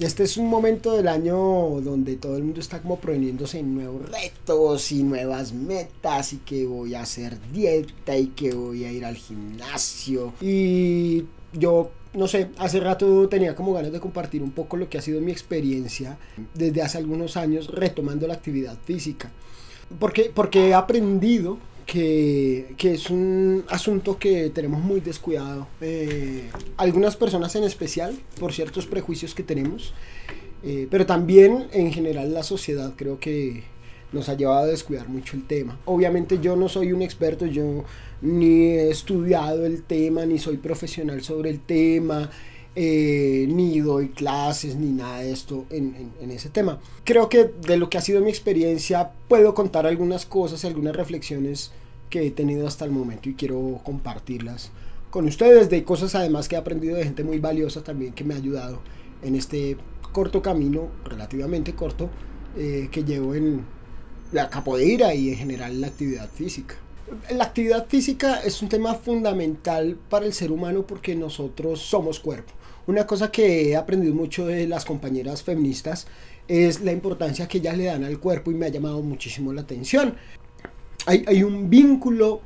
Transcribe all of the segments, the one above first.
Este es un momento del año donde todo el mundo está como proveniéndose en nuevos retos y nuevas metas y que voy a hacer dieta y que voy a ir al gimnasio. Y yo no sé, hace rato tenía como ganas de compartir un poco lo que ha sido mi experiencia desde hace algunos años retomando la actividad física. Porque, porque he aprendido que, que, es un asunto que tenemos muy descuidado. Eh, algunas personas en especial, por ciertos prejuicios que tenemos, eh, pero también en general la sociedad creo que nos ha llevado a descuidar mucho el tema. Obviamente yo no soy un experto, yo ni he estudiado el tema, ni soy profesional sobre el tema. Eh, ni doy clases ni nada de esto en, ese tema. Creo que de lo que ha sido mi experiencia puedo contar algunas cosas y algunas reflexiones que he tenido hasta el momento y quiero compartirlas con ustedes de cosas además que he aprendido de gente muy valiosa también que me ha ayudado en este corto camino, relativamente corto, eh, que llevo en la capoeira y en general la actividad física. La actividad física es un tema fundamental para el ser humano porque nosotros somos cuerpo. Una cosa que he aprendido mucho de las compañeras feministas es la importancia que ellas le dan al cuerpo y me ha llamado muchísimo la atención. Hay, un vínculo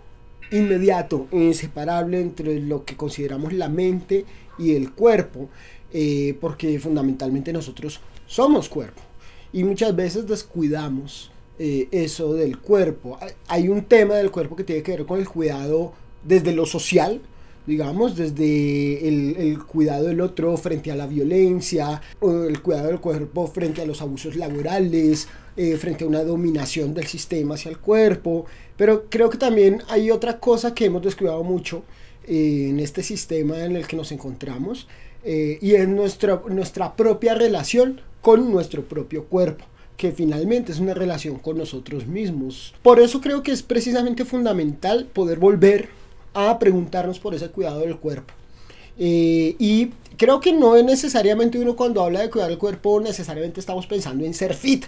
inmediato e inseparable entre lo que consideramos la mente y el cuerpo, eh, porque fundamentalmente nosotros somos cuerpo y muchas veces descuidamos eh, eso del cuerpo. Hay un tema del cuerpo que tiene que ver con el cuidado desde lo social, digamos, desde el, cuidado del otro frente a la violencia, el cuidado del cuerpo frente a los abusos laborales, eh, frente a una dominación del sistema hacia el cuerpo. Pero creo que también hay otra cosa que hemos descuidado mucho eh, en este sistema en el que nos encontramos eh, y es nuestra, nuestra propia relación con nuestro propio cuerpo que finalmente es una relación con nosotros mismos. Por eso creo que es precisamente fundamental poder volver a preguntarnos por ese cuidado del cuerpo. Eh, y creo que no es necesariamente uno cuando habla de cuidar el cuerpo, necesariamente estamos pensando en ser fit,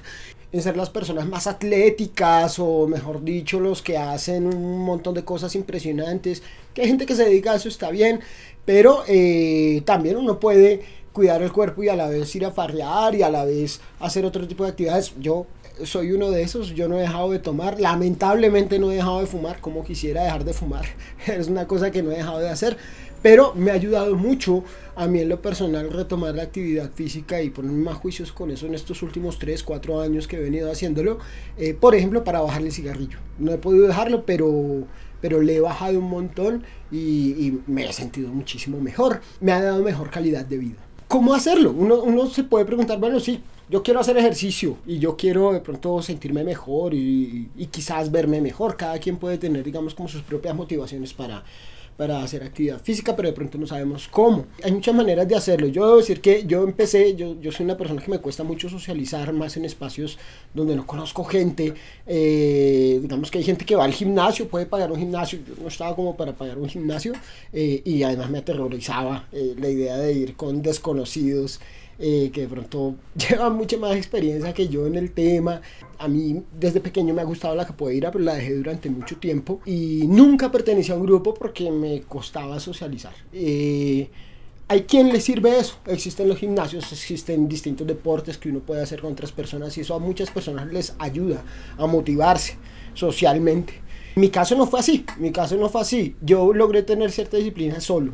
en ser las personas más atléticas o mejor dicho, los que hacen un montón de cosas impresionantes. Que hay gente que se dedica a eso, está bien, pero eh, también uno puede cuidar el cuerpo y a la vez ir a farrear y a la vez hacer otro tipo de actividades. Yo soy uno de esos, yo no he dejado de tomar, lamentablemente no he dejado de fumar, como quisiera dejar de fumar, es una cosa que no he dejado de hacer, pero me ha ayudado mucho a mí en lo personal retomar la actividad física y ponerme más juicios con eso en estos últimos 3, 4 años que he venido haciéndolo, eh, por ejemplo para bajar el cigarrillo, no he podido dejarlo, pero pero le he bajado un montón y me he sentido muchísimo mejor, me ha dado mejor calidad de vida. ¿Cómo hacerlo? Uno, uno se puede preguntar, bueno, sí, yo quiero hacer ejercicio y yo quiero de pronto sentirme mejor y, y, quizás verme mejor. Cada quien puede tener, digamos, como sus propias motivaciones para, para hacer actividad física, pero de pronto no sabemos cómo. Hay muchas maneras de hacerlo. Yo debo decir que yo empecé, yo, yo soy una persona que me cuesta mucho socializar más en espacios donde no conozco gente. Eh, digamos que hay gente que va al gimnasio, puede pagar un gimnasio. Yo no estaba como para pagar un gimnasio eh, y además me aterrorizaba eh, la idea de ir con desconocidos. Eh, que de pronto lleva mucha más experiencia que yo en el tema. A mí desde pequeño me ha gustado la capoeira, pero la dejé durante mucho tiempo y nunca pertenecí a un grupo porque me costaba socializar. Eh, hay quien le sirve eso. Existen los gimnasios, existen distintos deportes que uno puede hacer con otras personas y eso a muchas personas les ayuda a motivarse socialmente. Mi caso no fue así, mi caso no fue así. Yo logré tener cierta disciplina solo.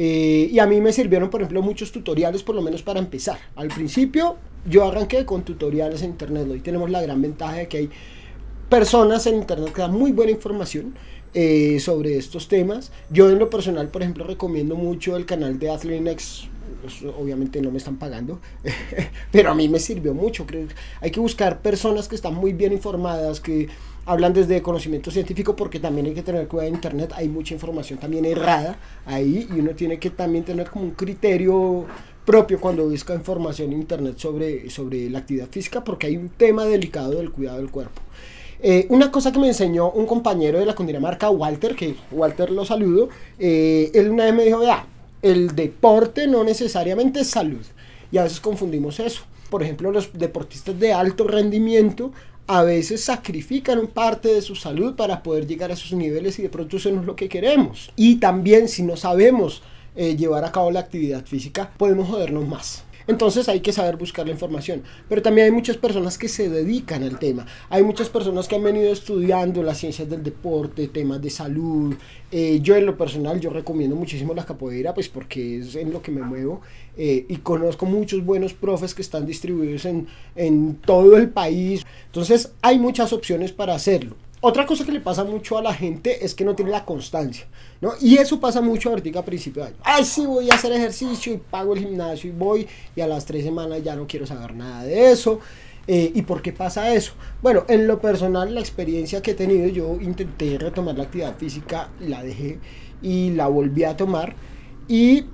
Eh, y a mí me sirvieron, por ejemplo, muchos tutoriales, por lo menos para empezar. Al principio yo arranqué con tutoriales en Internet. Hoy tenemos la gran ventaja de que hay personas en Internet que dan muy buena información. Eh, sobre estos temas. Yo en lo personal, por ejemplo, recomiendo mucho el canal de Athlinex. Pues, obviamente no me están pagando, pero a mí me sirvió mucho. hay que buscar personas que están muy bien informadas, que hablan desde conocimiento científico porque también hay que tener cuidado en internet, hay mucha información también errada ahí y uno tiene que también tener como un criterio propio cuando busca información en internet sobre, sobre la actividad física porque hay un tema delicado del cuidado del cuerpo. Eh, una cosa que me enseñó un compañero de la Cundinamarca, Walter, que Walter lo saludo, eh, él una vez me dijo, vea, el deporte no necesariamente es salud y a veces confundimos eso por ejemplo, los deportistas de alto rendimiento a veces sacrifican parte de su salud para poder llegar a esos niveles y de pronto eso lo que queremos. Y también si no sabemos eh, llevar a cabo la actividad física, podemos jodernos más. Entonces hay que saber buscar la información. Pero también hay muchas personas que se dedican al tema. Hay muchas personas que han venido estudiando las ciencias del deporte, temas de salud. Eh, yo en lo personal, yo recomiendo muchísimo la capoeira, pues porque es en lo que me muevo. Eh, y conozco muchos buenos profes que están distribuidos en todo el país. Entonces hay muchas opciones para hacerlo. Otra cosa que le pasa mucho a la gente es que no tiene la constancia, ¿no? Y eso pasa mucho ahorita a principio de año. Ay, sí, voy a hacer ejercicio y pago el gimnasio y voy y a las tres semanas ya no quiero saber nada de eso. Eh, ¿Y por qué pasa eso? Bueno, en lo personal, la experiencia que he tenido, yo intenté retomar la actividad física, la dejé y la volví a tomar. Y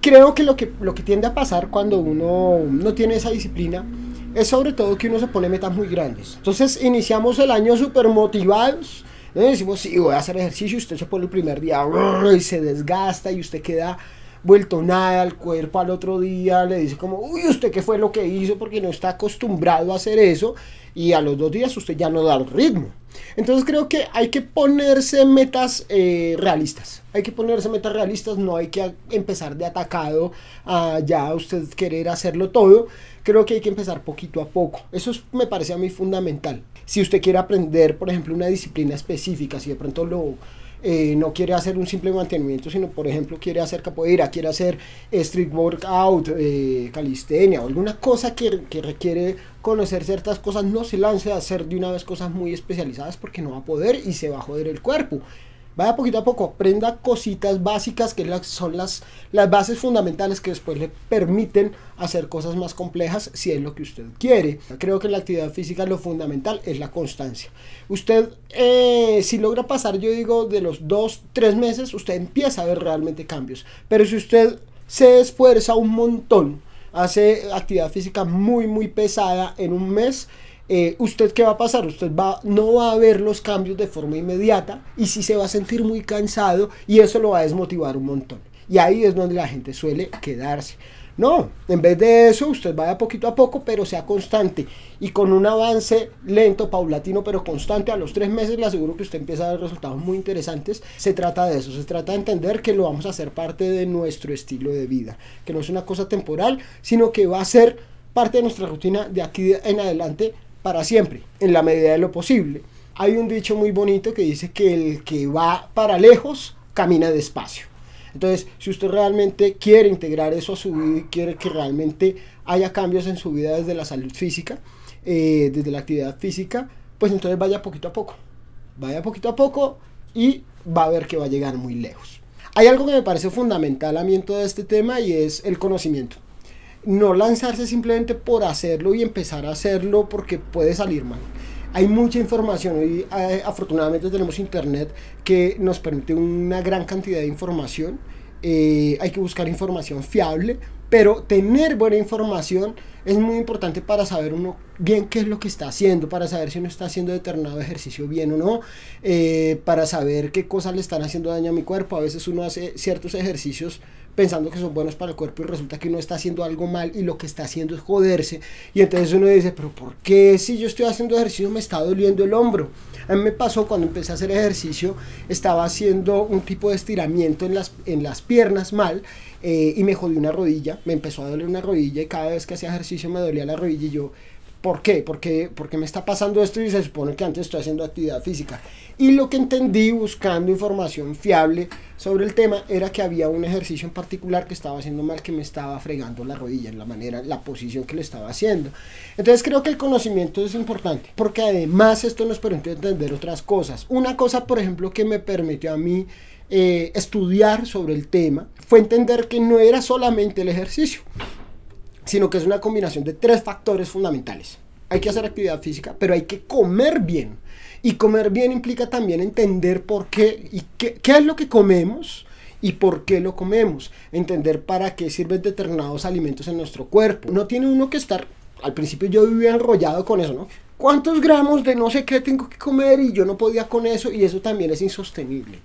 creo que lo que, lo que tiende a pasar cuando uno no tiene esa disciplina es sobre todo que uno se pone metas muy grandes. Entonces iniciamos el año súper motivados. Decimos, sí, voy a hacer ejercicio. Usted se pone el primer día y se desgasta y usted queda vuelto nada al cuerpo al otro día, le dice como, uy, usted qué fue lo que hizo porque no está acostumbrado a hacer eso y a los dos días usted ya no da el ritmo. Entonces creo que hay que ponerse metas eh, realistas. Hay que ponerse metas realistas, no hay que empezar de atacado a ya usted querer hacerlo todo. Creo que hay que empezar poquito a poco. Eso me parece a mí fundamental. Si usted quiere aprender, por ejemplo, una disciplina específica, si de pronto lo, eh, no quiere hacer un simple mantenimiento, sino por ejemplo quiere hacer capoeira, quiere hacer eh, street workout, eh, calistenia o alguna cosa que, que requiere conocer ciertas cosas, no se lance a hacer de una vez cosas muy especializadas porque no va a poder y se va a joder el cuerpo. Vaya poquito a poco, aprenda cositas básicas que son las, las bases fundamentales que después le permiten hacer cosas más complejas si es lo que usted quiere. Creo que en la actividad física lo fundamental es la constancia. Usted, eh, si logra pasar, yo digo, de los dos, tres meses, usted empieza a ver realmente cambios. Pero si usted se esfuerza un montón, hace actividad física muy, muy pesada en un mes, eh, ¿usted qué va a pasar? Usted va, no va a ver los cambios de forma inmediata y si se va a sentir muy cansado y eso lo va a desmotivar un montón. Y ahí es donde la gente suele quedarse. No, en vez de eso, usted vaya poquito a poco, pero sea constante. Y con un avance lento, paulatino, pero constante, a los tres meses le aseguro que usted empieza a ver resultados muy interesantes. Se trata de eso, se trata de entender que lo vamos a hacer parte de nuestro estilo de vida, que no es una cosa temporal, sino que va a ser parte de nuestra rutina de aquí en adelante para siempre, en la medida de lo posible. Hay un dicho muy bonito que dice que el que va para lejos camina despacio. Entonces, si usted realmente quiere integrar eso a su vida y quiere que realmente haya cambios en su vida desde la salud física, eh, desde la actividad física, pues entonces vaya poquito a poco. Vaya poquito a poco y va a ver que va a llegar muy lejos. Hay algo que me parece fundamental a mí en todo este tema y es el conocimiento no lanzarse simplemente por hacerlo y empezar a hacerlo porque puede salir mal. Hay mucha información y eh, afortunadamente tenemos internet que nos permite una gran cantidad de información. Eh, hay que buscar información fiable, pero tener buena información es muy importante para saber uno bien qué es lo que está haciendo, para saber si uno está haciendo determinado ejercicio bien o no, eh, para saber qué cosas le están haciendo daño a mi cuerpo. A veces uno hace ciertos ejercicios pensando que son buenos para el cuerpo y resulta que uno está haciendo algo mal y lo que está haciendo es joderse. Y entonces uno dice, pero ¿por qué si yo estoy haciendo ejercicio me está doliendo el hombro? A mí me pasó cuando empecé a hacer ejercicio, estaba haciendo un tipo de estiramiento en las, en las piernas mal eh, y me jodí una rodilla, me empezó a doler una rodilla y cada vez que hacía ejercicio me dolía la rodilla y yo ¿Por qué? Porque, porque me está pasando esto y se supone que antes estoy haciendo actividad física. Y lo que entendí buscando información fiable sobre el tema era que había un ejercicio en particular que estaba haciendo mal, que me estaba fregando la rodilla en la manera, la posición que lo estaba haciendo. Entonces creo que el conocimiento es importante, porque además esto nos permite entender otras cosas. Una cosa, por ejemplo, que me permitió a mí eh, estudiar sobre el tema fue entender que no era solamente el ejercicio, sino que es una combinación de tres factores fundamentales. Hay que hacer actividad física, pero hay que comer bien. Y comer bien implica también entender por qué y qué, qué es lo que comemos y por qué lo comemos. Entender para qué sirven determinados alimentos en nuestro cuerpo. No tiene uno que estar, al principio yo vivía enrollado con eso, ¿no? cuántos gramos de no sé qué tengo que comer y yo no podía con eso y eso también es insostenible.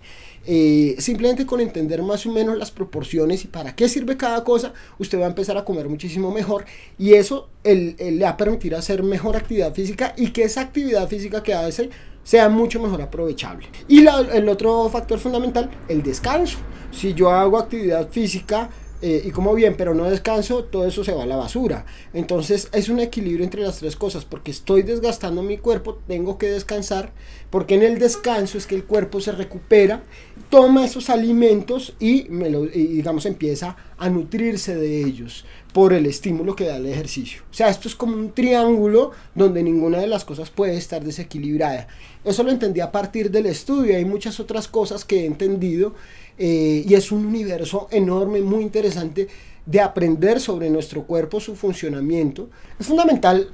Eh, simplemente con entender más o menos las proporciones y para qué sirve cada cosa, usted va a empezar a comer muchísimo mejor y eso le va a permitir hacer mejor actividad física y que esa actividad física que hace sea mucho mejor aprovechable. Y el otro factor fundamental, el descanso. Si yo hago actividad física, eh, y como bien, pero no descanso, todo eso se va a la basura. Entonces es un equilibrio entre las tres cosas, porque estoy desgastando mi cuerpo, tengo que descansar, porque en el descanso es que el cuerpo se recupera, toma esos alimentos y, me digamos, empieza a nutrirse de ellos por el estímulo que da el ejercicio. O sea, esto es como un triángulo donde ninguna de las cosas puede estar desequilibrada. Eso lo entendí a partir del estudio. Hay muchas otras cosas que he entendido eh, y es un universo enorme, muy interesante de aprender sobre nuestro cuerpo, su funcionamiento. Es fundamental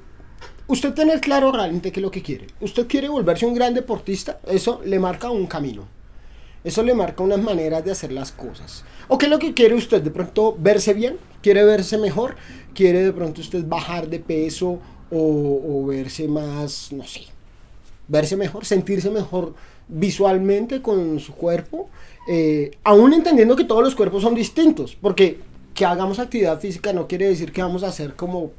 usted tener claro realmente qué es lo que quiere. Usted quiere volverse un gran deportista, eso le marca un camino. Eso le marca unas maneras de hacer las cosas. ¿O qué es lo que quiere usted? De pronto verse bien, quiere verse mejor, quiere de pronto usted bajar de peso o, verse más, no sé, verse mejor, sentirse mejor visualmente con su cuerpo, eh, aún entendiendo que todos los cuerpos son distintos, porque que hagamos actividad física no quiere decir que vamos a hacer como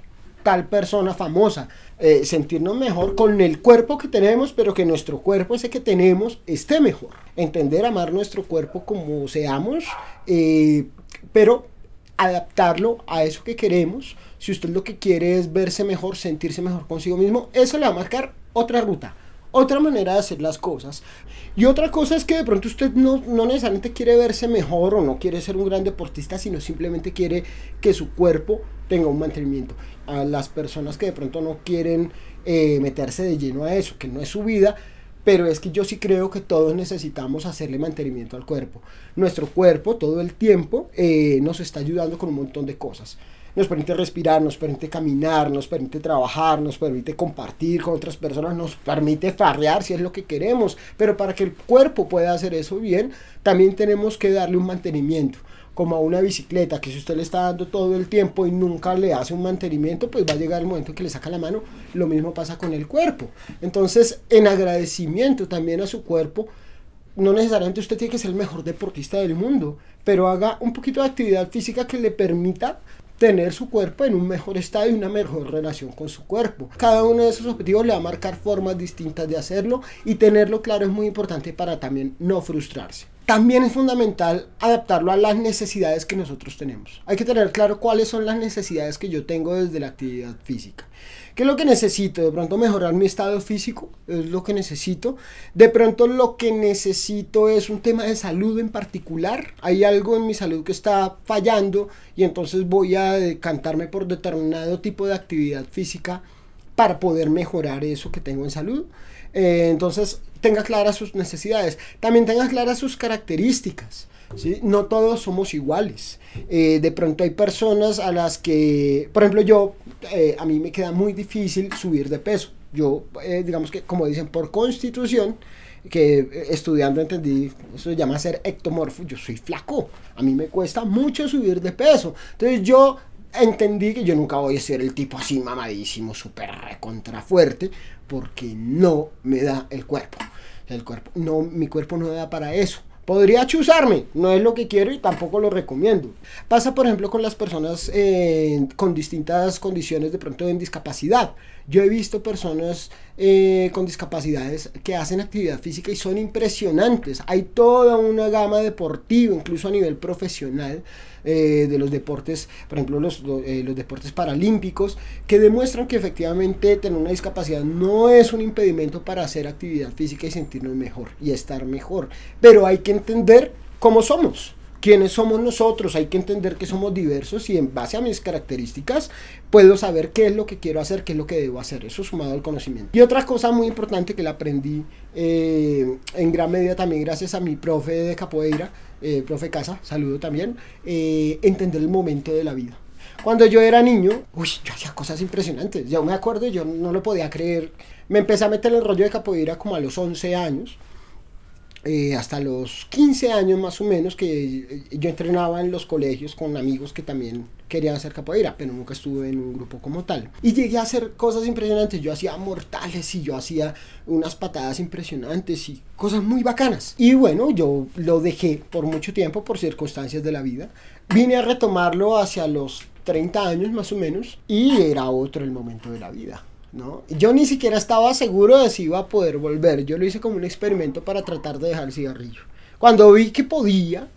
tal persona famosa, eh, sentirnos mejor con el cuerpo que tenemos, pero que nuestro cuerpo ese que tenemos esté mejor. Entender, amar nuestro cuerpo como seamos, eh, pero adaptarlo a eso que queremos. Si usted lo que quiere es verse mejor, sentirse mejor consigo mismo, eso le va a marcar otra ruta otra manera de hacer las cosas. Y otra cosa es que de pronto usted no, no necesariamente quiere verse mejor o no quiere ser un gran deportista, sino simplemente quiere que su cuerpo tenga un mantenimiento. A las personas que de pronto no quieren eh, meterse de lleno a eso, que no es su vida, pero es que yo sí creo que todos necesitamos hacerle mantenimiento al cuerpo. Nuestro cuerpo todo el tiempo eh, nos está ayudando con un montón de cosas nos permite respirar, nos permite caminar, nos permite trabajar, nos permite compartir con otras personas, nos permite farrear si es lo que queremos, pero para que el cuerpo pueda hacer eso bien, también tenemos que darle un mantenimiento como a una bicicleta, que si usted le está dando todo el tiempo y nunca le hace un mantenimiento, pues va a llegar el momento en que le saca la mano. Lo mismo pasa con el cuerpo. Entonces, en agradecimiento también a su cuerpo, no necesariamente usted tiene que ser el mejor deportista del mundo, pero haga un poquito de actividad física que le permita tener su cuerpo en un mejor estado y una mejor relación con su cuerpo. Cada uno de esos objetivos le va a marcar formas distintas de hacerlo y tenerlo claro es muy importante para también no frustrarse también es fundamental adaptarlo a las necesidades que nosotros tenemos. Hay que tener claro cuáles son las necesidades que yo tengo desde la actividad física. ¿Qué es lo que necesito? De pronto mejorar mi estado físico, es lo que necesito. De pronto lo que necesito es un tema de salud en particular. Hay algo en mi salud que está fallando y entonces voy a decantarme por determinado tipo de actividad física para poder mejorar eso que tengo en salud. Eh, entonces tenga claras sus necesidades, también tenga claras sus características. No todos somos iguales. Eh, de pronto hay personas a las que, por ejemplo, yo, eh, a mí me queda muy difícil subir de peso. Yo, eh, digamos que, como dicen, por constitución, que estudiando entendí, eso se llama ser ectomorfo, yo soy flaco, a mí me cuesta mucho subir de peso. Entonces yo entendí que yo nunca voy a ser el tipo así mamadísimo, súper contrafuerte, porque no me da el cuerpo. El cuerpo, no, mi cuerpo no me da para eso. Podría chuzarme, no es lo que quiero y tampoco lo recomiendo. Pasa, por ejemplo, con las personas eh, con distintas condiciones de pronto en discapacidad. Yo he visto personas eh, con discapacidades que hacen actividad física y son impresionantes. Hay toda una gama deportiva, incluso a nivel profesional, eh, de los deportes, por ejemplo, los, eh, los deportes paralímpicos, que demuestran que efectivamente tener una discapacidad no es un impedimento para hacer actividad física y sentirnos mejor y estar mejor. Pero hay que entender cómo somos quiénes somos nosotros, hay que entender que somos diversos y en base a mis características puedo saber qué es lo que quiero hacer, qué es lo que debo hacer, eso sumado al conocimiento. Y otra cosa muy importante que la aprendí eh, en gran medida también gracias a mi profe de capoeira, eh, profe Casa, saludo también, eh, entender el momento de la vida. Cuando yo era niño, uy, yo hacía cosas impresionantes, ya me acuerdo, yo no lo podía creer, me empecé a meter el rollo de capoeira como a los 11 años, eh, hasta los 15 años más o menos que eh, yo entrenaba en los colegios con amigos que también querían hacer capoeira, pero nunca estuve en un grupo como tal. Y llegué a hacer cosas impresionantes, yo hacía mortales y yo hacía unas patadas impresionantes y cosas muy bacanas. Y bueno, yo lo dejé por mucho tiempo por circunstancias de la vida. Vine a retomarlo hacia los 30 años más o menos y era otro el momento de la vida. Yo ni siquiera estaba seguro de si iba a poder volver. Yo lo hice como un experimento para tratar de dejar el cigarrillo. Cuando vi que podía,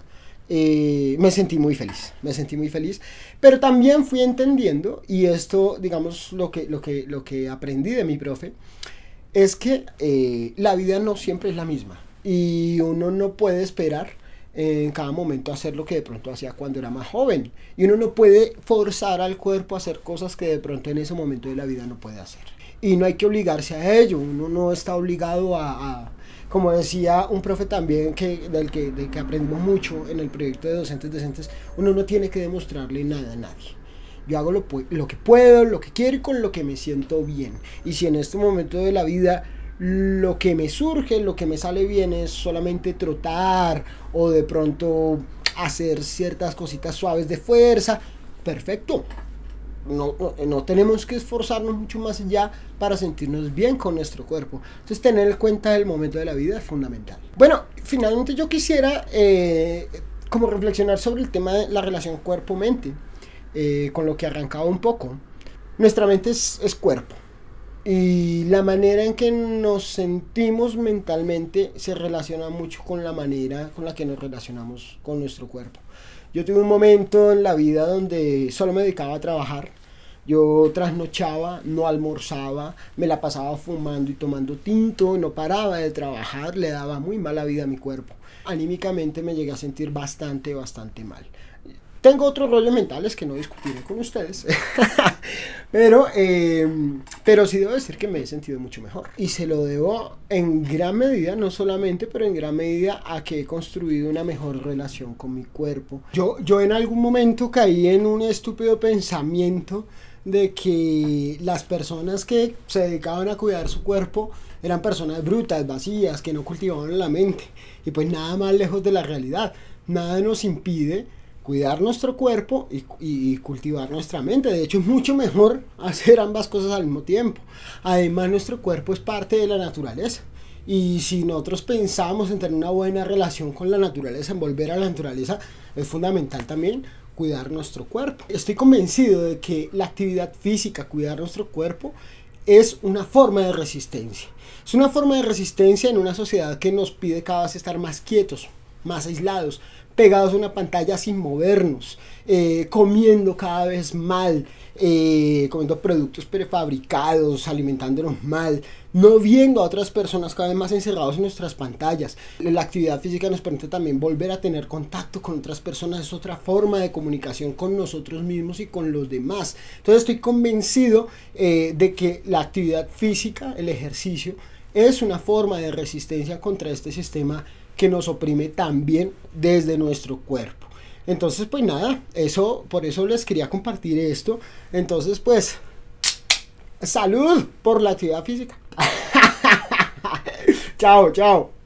eh, me sentí muy feliz, me sentí muy feliz. Pero también fui entendiendo, y esto, digamos, lo que, lo que, lo que aprendí de mi profe, es que eh, la vida no siempre es la misma. Y uno no puede esperar en cada momento hacer lo que de pronto hacía cuando era más joven. Y uno no puede forzar al cuerpo a hacer cosas que de pronto en ese momento de la vida no puede hacer. Y no hay que obligarse a ello, uno no está obligado a, como decía un profe también que, del, que, aprendimos mucho en el proyecto de Docentes Decentes, uno no tiene que demostrarle nada a nadie. Yo hago lo, lo que puedo, lo que quiero y con lo que me siento bien. Y si en este momento de la vida lo que me surge, lo que me sale bien es solamente trotar o de pronto hacer ciertas cositas suaves de fuerza. Perfecto. No, tenemos que esforzarnos mucho más allá para sentirnos bien con nuestro cuerpo. Entonces tener en cuenta el momento de la vida es fundamental. Bueno, finalmente yo quisiera eh, como reflexionar sobre el tema de la relación cuerpo-mente, eh, con lo que arrancaba un poco. Nuestra mente es cuerpo, y la manera en que nos sentimos mentalmente se relaciona mucho con la manera con la que nos relacionamos con nuestro cuerpo. Yo tuve un momento en la vida donde solo me dedicaba a trabajar. Yo trasnochaba, no almorzaba, me la pasaba fumando y tomando tinto, no paraba de trabajar, le daba muy mala vida a mi cuerpo. Anímicamente me llegué a sentir bastante, bastante mal. Tengo otros rollos mentales que no discutiré con ustedes. pero, em, pero sí debo decir que me he sentido mucho mejor. Y se lo debo en gran medida, no solamente, pero en gran medida a que he construido una mejor relación con mi cuerpo. Yo, yo en algún momento caí en un estúpido pensamiento de que las personas que se dedicaban a cuidar su cuerpo eran personas brutas, vacías, que no cultivaban la mente. Y pues nada más lejos de la realidad. Nada nos impide cuidar nuestro cuerpo y, cultivar nuestra mente. De hecho, es mucho mejor hacer ambas cosas al mismo tiempo. Además, nuestro cuerpo es parte de la naturaleza. Y si nosotros pensamos en tener una buena relación con la naturaleza, en volver a la naturaleza, es fundamental también cuidar nuestro cuerpo. Estoy convencido de que la actividad física, cuidar nuestro cuerpo, es una forma de resistencia. Es una forma de resistencia en una sociedad que nos pide cada vez estar más quietos, más aislados, pegados a una pantalla sin movernos, eh, comiendo cada vez mal, eh, comiendo productos prefabricados, alimentándonos mal, no viendo a otras personas cada vez más encerrados en nuestras pantallas. La actividad física nos permite también volver a tener contacto con otras personas, es otra forma de comunicación con nosotros mismos y con los demás. Entonces estoy convencido eh, de que la actividad física, el ejercicio, es una forma de resistencia contra este sistema que nos oprime también desde nuestro cuerpo. Entonces, pues nada, eso, por eso les quería compartir esto. Entonces, pues, salud por la actividad física. chao, chao.